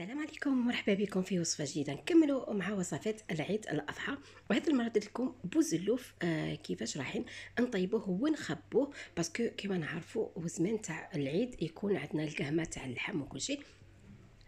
السلام عليكم مرحبا بكم في وصفه جديده نكملوا مع وصفات العيد الاضحى وهذه المره درت لكم بوزلوف آه كيفاش رايحين نطيبوه ونخبوه باسكو كيما نعرفوا وزمان تاع العيد يكون عندنا الكهمه تاع اللحم وكل شيء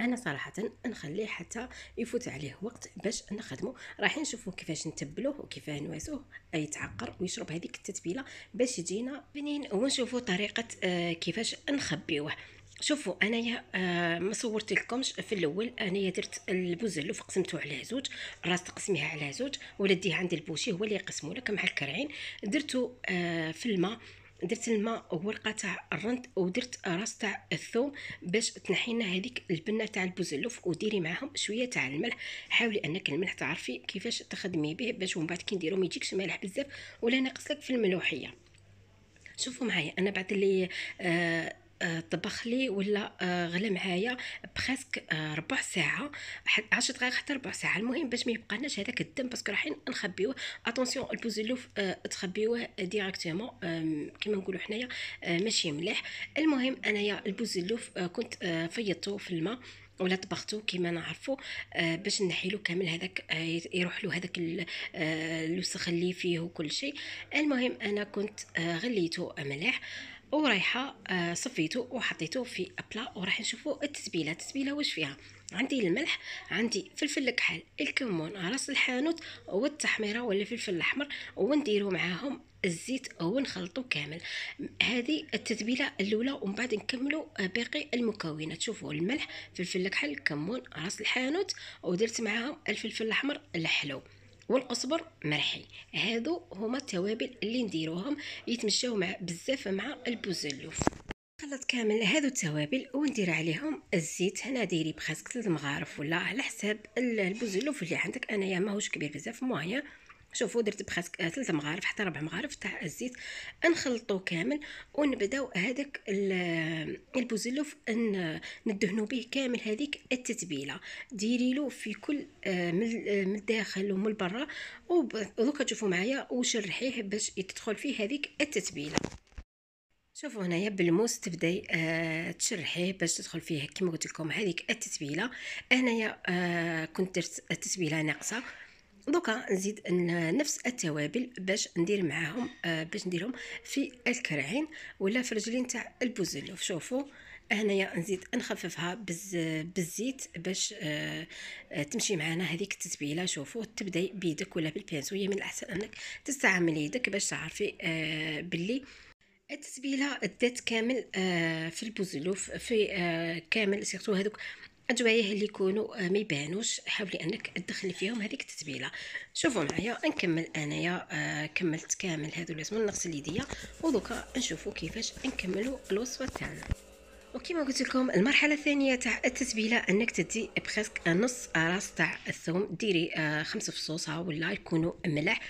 انا صراحه نخليه حتى يفوت عليه وقت باش نخدمه راح نشوفوا كيفاش نتبلوه وكيفاه نواسوه يتعقر ويشرب هذيك التتبيله باش يجينا بنين ونشوفوا طريقه آه كيفاش نخبيوه شوفوا انايا آه ما صورت لكمش في الاول انايا درت البوزلوف قسمته على زوج راس تقسميها على زوج ولديه عند البوشي هو اللي يقسمه لك مع الكرعين درته آه في الماء درت الماء ورقه تاع الرند ودرت راس تاع الثوم باش تنحي لنا هذيك البنه تاع البوزلوف وديري معاهم شويه تاع الملح حاولي انك الملح تعرفي كيفاش تخدمي به باش ومن بعد كي نديرو ما يجيكش مالح بزاف ولا ناقص لك في الملوحيه شوفوا معايا انا بعد اللي آه آه، طبخ لي ولا آه، غلا معايا بريسك آه، ربع ساعه 10 دقائق حتى ربع ساعه المهم باش ما يبقاناش هذاك الدم باسكو رايحين نخبيوه اتونسيون البوزلوف تخبيوه ديريكتومون كما نقولوا حنايا ماشي مليح المهم انايا البوزلوف كنت فيضته في الماء ولا طبختو كيما نعرفو آه باش نحيلو كامل هذاك آه يروح له هذاك الوسخ اللي فيه وكل شيء المهم انا كنت آه غليته مليح ورايحه آه، صفيته وحطيته في ابلا وراح نشوفوا التتبيله التتبيله واش فيها عندي الملح عندي فلفل الكحل الكمون راس الحانوت والتحميره ولا فلفل الاحمر ونديرو معاهم الزيت نخلطو كامل هذه التتبيله الاولى ومن بعد نكملوا آه، باقي المكونات شوفوا الملح فلفل الكحل الكمون راس الحانوت ودرت معاهم الفلفل الاحمر الحلو والقصبر مرحي هادو هما التوابل اللي نديروهم يتمشاو مع بزاف مع البوزلوف خلط كامل هادو التوابل وندير عليهم الزيت هنا ديري بخاصك ثلاث مغارف ولا على حساب البوزلوف اللي عندك انايا ماهوش كبير بزاف مويا شوفوا درت بخاسك ثلاثة مغارف حتى ربع مغارف تاع الزيت نخلطو كامل ونبداو هذاك البوزلوف ندهنو به كامل هذيك التتبيله ديري له في كل آه، آه، من الداخل ومن برا ودوكا تشوفوا معايا وشرحيه باش تدخل فيه هذيك التتبيله شوفوا هنايا بالموس تبداي آه تشرحيه باش تدخل فيه كيما قلت لكم هذيك التتبيله انايا آه كنت درت التتبيله ناقصه دوكا نزيد نفس التوابل باش ندير معاهم آه، باش نديرهم في الكرعين ولا في الرجلين تاع البوزلوف شوفوا هنايا نزيد نخففها بز بالزيت باش آه تمشي معنا هذيك التتبيله شوفوا تبداي بيدك ولا هي من الاحسن انك تستعمل يدك باش تعرفي آه باللي التتبيله دات كامل آه في البوزلوف في آه كامل سيرتو هذوك ادويه اللي يكونوا آه، ما يبانوش حاولي انك تدخلي فيهم هذيك التتبيله شوفوا معايا نكمل انايا آه، كملت كامل هذو لازم نغسل يديا ودوكا نشوفوا كيفاش نكملوا الوصفه تاعنا وكما قلت لكم المرحله الثانيه تاع التتبيله انك تدي بريسك نص راس تاع الثوم ديري آه، خمس فصوصها ولا يكونوا ملح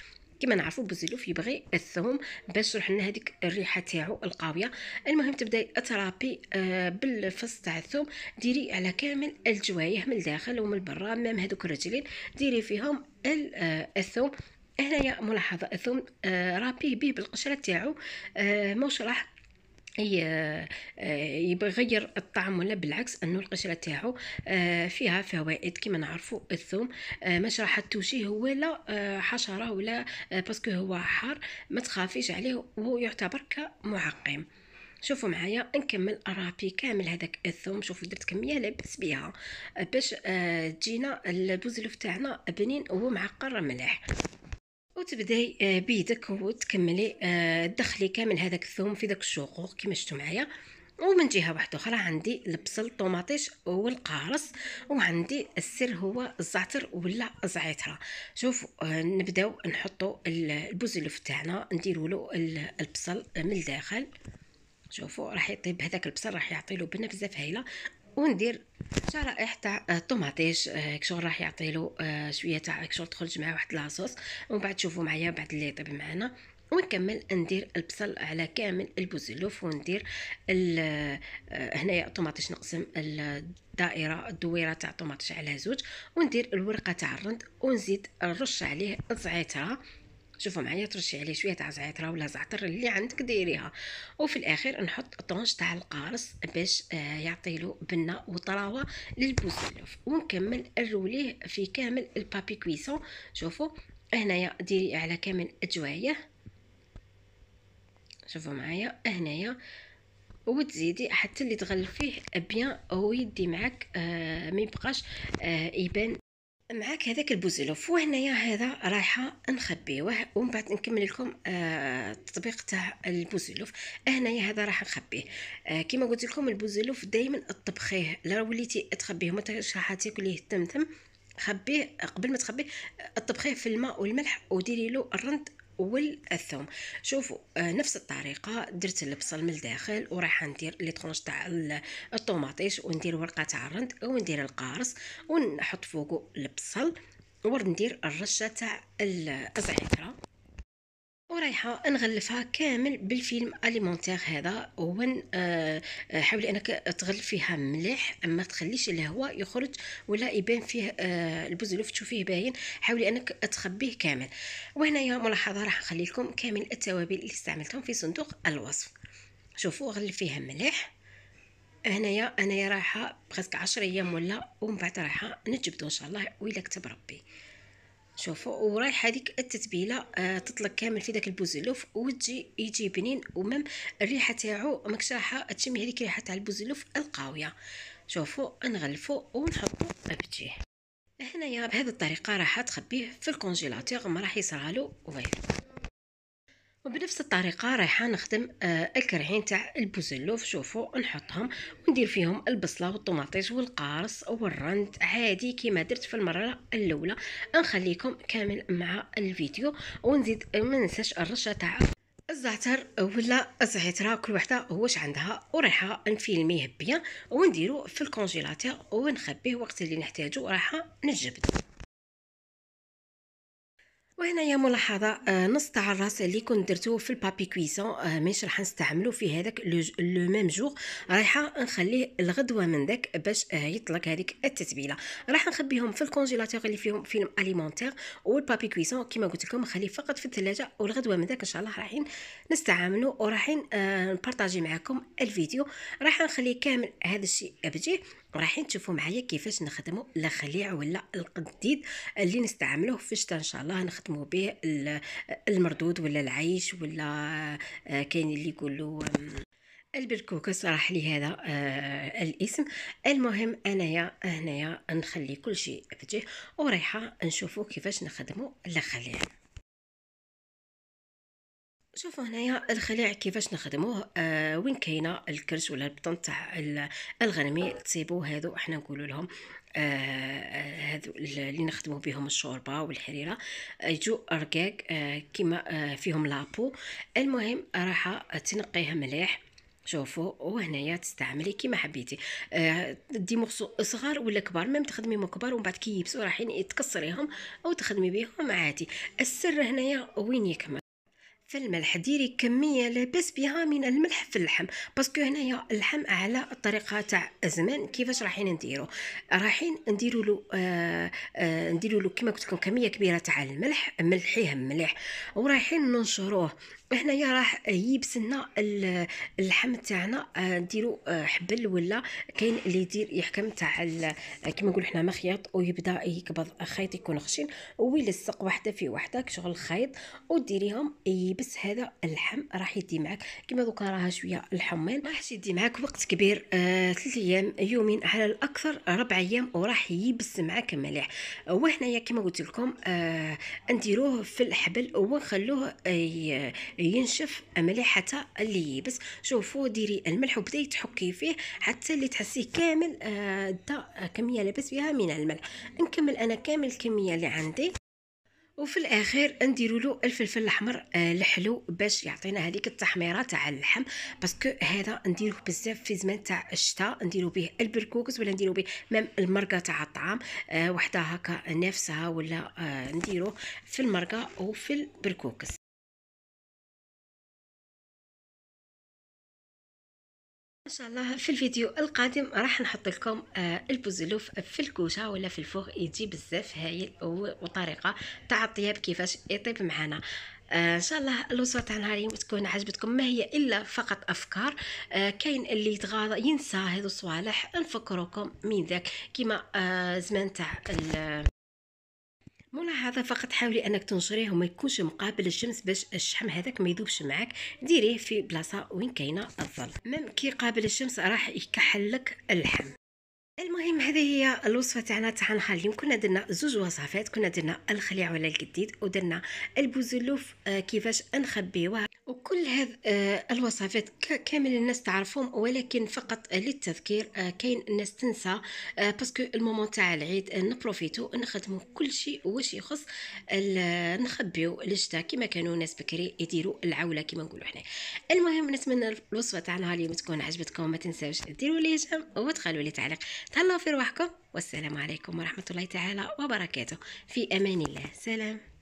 كما نعرفوا بوزيلوف يبغي الثوم باش تروح لنا هذيك الريحه تاعو القاويه المهم تبداي ترابي آه، بالفص تاع الثوم ديري على كامل الجوايه من الداخل ومن برا مام هذوك الرجلين ديري فيهم آه، الثوم هنايا ملاحظه الثوم آه، رابيه به بالقشره تاعو ماوش راح اي آه، يبغى يغير الطعم ولا بالعكس انه القشره تاعو آه، فيها فوائد كما نعرفوا الثوم آه، مش راح هو لا حشره ولا باسكو هو حار ما تخافيش عليه وهو يعتبر كمعقم شوفوا معايا نكمل ارابي كامل هذاك الثوم شوفوا درت كميه لابس بها باش تجينا البوزلوف تاعنا بنين ومعقر مليح وتبداي آه، بيدك وتكملي تدخلي آه، كامل هذاك الثوم في داك الشقوق كما شفتوا معايا ومن جهه واحده اخرى عندي البصل الطوماطيش والقارص وعندي السر هو الزعتر ولا الزعتره شوفوا آه، نبداو نحطوا البوزيلوف تاعنا نديروا له البصل من الداخل شوفوا راح يطيب هذاك البصل راح يعطي له بنه بزاف هايله وندير شرائح تاع الطوماطيش آه، هاك آه، شغل راح يعطيلو آه، شويه تاع هاك شغل تخرج معاه واحد لاصوص ومن بعد تشوفوا معايا بعد اللي يطيب معانا ونكمل ندير البصل على كامل البوزلوف وندير هنايا الطوماطيش نقسم الدائره الدويره تاع الطوماطيش على زوج وندير الورقه تاع الرند ونزيد نرش عليه زعتره شوفوا معايا ترشي عليه شويه تاع زعتر ولا زعتر اللي عندك ديريها وفي الاخير نحط الطونج تاع القارص باش آه، يعطي له بنه وطراوه للبوسلوف ونكمل الروليه في كامل البابي كويسون شوفوا هنايا ديري على كامل الجوايه شوفوا معايا هنايا وتزيدي حتى اللي تغلفيه بيان هو يدي معاك آه، ما يبقاش آه، يبان معاك هذاك البوزلوف وهنايا هذا رايحه نخبيه ومن بعد نكمل لكم آه التطبيق تاع البوزلوف هنايا هذا راح نخبيه آه كما قلت لكم البوزلوف دائما طبخيه لا وليتي تخبيه ما راح تاكليه تمتم خبيه قبل ما تخبيه طبخيه في الماء والملح وديري له الرند والثوم شوفوا آه، نفس الطريقه درت البصل من الداخل وراح ندير لي طونش تاع الطوماطيش وندير ورقه تاع الرند وندير القارص ونحط فوقو البصل وندير الرشه تاع الزعتر ورايحة نغلفها كامل بالفيلم أليمونتيغ هذا وين آه، حاولي أنك تغلف فيها مليح ما تخليش الهواء يخرج ولا يبان فيه آه، البزلوف تشوفيه باين حاولي أنك تخبيه كامل يا ملاحظة راح نخلي لكم كامل التوابل اللي استعملتهم في صندوق الوصف شوفوا غلفيها مليح هنايا انايا رايحه بغيتك 10 ايام ولا ومن بعد رايحه نجبدو ان شاء الله ويلا كتب ربي شوفوا ورايحه هذيك التتبيله آه تطلق كامل في داك البوزلوف وتجي يجي بنين ومم الريحه تاعو مكشاحه تشمي هذيك الريحه تاع البوزلوف القاويه شوفوا نغلفوا ونحطوا ابجي هنايا بهذه الطريقه راح تخبيه في الكونجيلاتور ما راح يصرالو والو وبنفس الطريقة رايحة نخدم آه الكرعين تاع البوزلوف شوفوا نحطهم وندير فيهم البصلة والطماطيش والقارص والرند عادي كما درت في المرة الأولى نخليكم كامل مع الفيديو ونزيد ما ننساش الرشة تاع الزعتر ولا الزعترة كل وحده واش عندها ورايحه نفيلميه بيان ونديرو في الكونجيلاتير ونخبيه وقت اللي نحتاجو رايحه نجبد وهنا يا ملاحظة آه، نص تاع الراس اللي كنت درتو في البابي كويسون آه، ماشي راح نستعملو في هذاك لو ميم جوغ رايحة نخليه الغدوة من داك باش آه، يطلق هذيك التتبيلة راح نخبيهم في الكونجيلاتور اللي فيهم فيلم و والبابي كويسون كيما قلت لكم نخليه فقط في الثلاجة والغدوة من داك ان شاء الله رايحين نستعملو ورايحين نبارطاجي معاكم الفيديو راح نخليه كامل هذا الشيء بجيه رايحين تشوفوا معايا كيفاش نخدموا الخليع ولا القديد اللي نستعملوه في الشتاء ان شاء الله نخدموا به المردود ولا العيش ولا آه، كاين اللي يقولوا البركوكة صراح لي هذا آه الاسم المهم انايا هنايا نخلي كل شيء بجه ورايحه نشوفوا كيفاش نخدموا الخليع شوفوا هنايا الخليع كيفاش نخدموه آه وين كاينه الكرش ولا البطن تاع الغنمي تصيبوا هادو احنا نقول لهم آه هذو آه، اللي نخدموا بهم الشوربه والحريره آه، يجو رقاق آه كيما آه فيهم لابو المهم راح تنقيها مليح شوفوا وهنايا تستعملي كيما حبيتي آه ديمو صغار ولا كبار ميم تخدميهم كبار ومن بعد يبسو راحين تكسريهم او تخدمي بهم عادي السر هنايا وين يكمل في الملح ديري كميه لاباس بها من الملح في اللحم باسكو هنايا اللحم على الطريقه تاع زمان كيفاش رايحين نديرو رايحين نديرو له آه آه نديرو له كما قلت كميه كبيره تاع الملح ملحيه مليح ورايحين ننشروه هنايا راه يبسلنا اللحم تاعنا آه، نديرو آه، حبل ولا كاين اللي يدير يحكم تاع آه، كيما نقولو حنا مخيط ويبدا يكبض خيط يكون خشين ويلصق وحده في وحده كشغل الخيط وديريهم يبس هذا اللحم راح يدي معاك كيما دوكا راها شويه الحمين راح يدي معاك وقت كبير 3 ايام يومين على الاكثر ربع ايام وراح يبس معاك مليح وهنايا كيما قلت لكم نديروه في الحبل ونخلوه ينشف مليح حتى اللي يبس شوفوا ديري الملح وبداي تحكي فيه حتى اللي تحسيه كامل آه، دا كميه لبس فيها من الملح نكمل انا كامل الكميه اللي عندي وفي الاخير نديروا له الفلفل الاحمر الحلو آه، باش يعطينا هذيك التحميره تاع اللحم باسكو هذا نديروه بزاف في زمان تاع الشتاء نديروا به البركوكس ولا نديروا به مام المرقه تاع الطعام آه، وحده هكا نفسها ولا نديروه في المرقه وفي البركوكس ان شاء الله في الفيديو القادم راح نحط لكم آه، البوزلوف في الكوشه ولا في الفوق يجي بزاف هايل وطريقه تاع الطياب كيفاش يطيب معنا آه، ان شاء الله الوصفه تاع نهار اليوم تكون عجبتكم ما هي الا فقط افكار آه، كاين اللي يتغاضى ينسى هذو الصوالح نفكروكم من ذاك كيما زمان تاع ملاحظه فقط حاولي انك تنشريه وما يكونش مقابل الشمس باش الشحم هذاك ما يذوبش معاك ديريه في بلاصه وين كاينه الظل ميم كي قابل الشمس راح يكحل لك اللحم المهم هذه هي الوصفه تاعنا تاع الخليم كنا درنا زوج وصفات كنا درنا الخليع ولا القديد ودرنا البوزلوف آه، كيفاش نخبيوه وكل هذه آه، الوصفات كامل الناس تعرفهم ولكن فقط للتذكير آه، كاين الناس تنسى باسكو المومون تاع العيد نبروفيتو نخدمو كل شيء واش يخص نخبيو الشتاء كما كانوا ناس بكري يديروا العوله كما نقولوا حنا المهم نتمنى الوصفه تاعنا اليوم تكون عجبتكم ما تنساوش ديروا لي جيم وتخلوا لي تعليق تهلاو في رواحكم والسلام عليكم ورحمه الله تعالى وبركاته في امان الله سلام